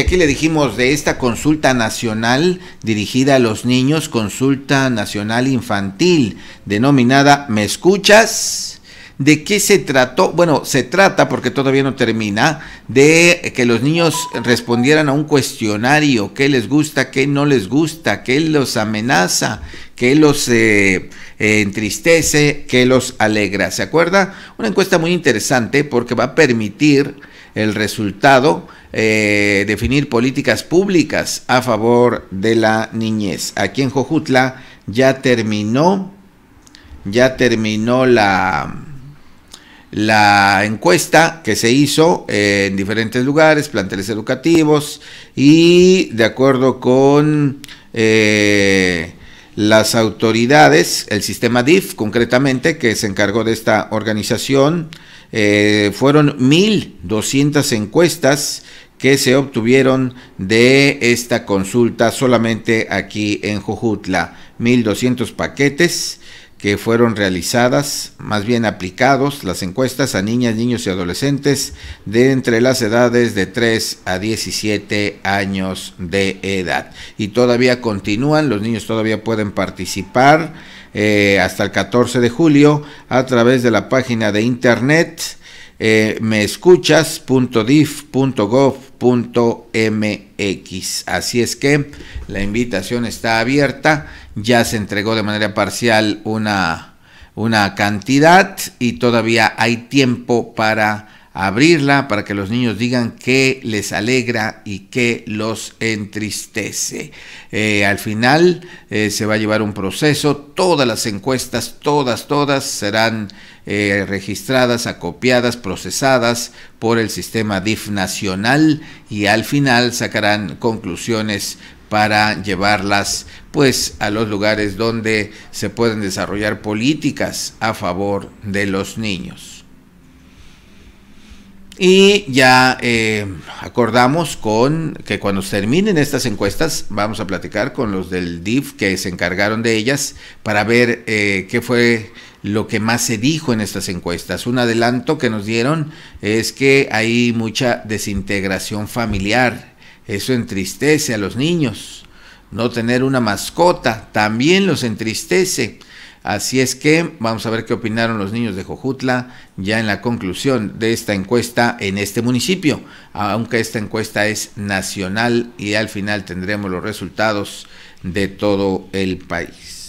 Aquí le dijimos de esta consulta nacional dirigida a los niños, consulta nacional infantil, denominada ¿Me escuchas? ¿De qué se trató? Bueno, se trata, porque todavía no termina, de que los niños respondieran a un cuestionario, qué les gusta, qué no les gusta, qué los amenaza, qué los eh, eh, entristece, qué los alegra. ¿Se acuerda? Una encuesta muy interesante porque va a permitir el resultado, eh, definir políticas públicas a favor de la niñez. Aquí en Jojutla ya terminó, ya terminó la, la encuesta que se hizo eh, en diferentes lugares, planteles educativos y de acuerdo con eh, las autoridades, el sistema DIF concretamente, que se encargó de esta organización, eh, fueron 1.200 encuestas que se obtuvieron de esta consulta solamente aquí en Jujutla, 1.200 paquetes que fueron realizadas, más bien aplicados las encuestas a niñas, niños y adolescentes de entre las edades de 3 a 17 años de edad. Y todavía continúan, los niños todavía pueden participar. Eh, hasta el 14 de julio a través de la página de internet me eh, meescuchas.dif.gov.mx. Así es que la invitación está abierta, ya se entregó de manera parcial una, una cantidad y todavía hay tiempo para abrirla para que los niños digan qué les alegra y qué los entristece. Eh, al final eh, se va a llevar un proceso, todas las encuestas, todas, todas serán eh, registradas, acopiadas, procesadas por el sistema DIF nacional y al final sacarán conclusiones para llevarlas pues a los lugares donde se pueden desarrollar políticas a favor de los niños. Y ya eh, acordamos con que cuando terminen estas encuestas vamos a platicar con los del DIF que se encargaron de ellas para ver eh, qué fue lo que más se dijo en estas encuestas. Un adelanto que nos dieron es que hay mucha desintegración familiar. Eso entristece a los niños. No tener una mascota también los entristece. Así es que vamos a ver qué opinaron los niños de Jojutla ya en la conclusión de esta encuesta en este municipio, aunque esta encuesta es nacional y al final tendremos los resultados de todo el país.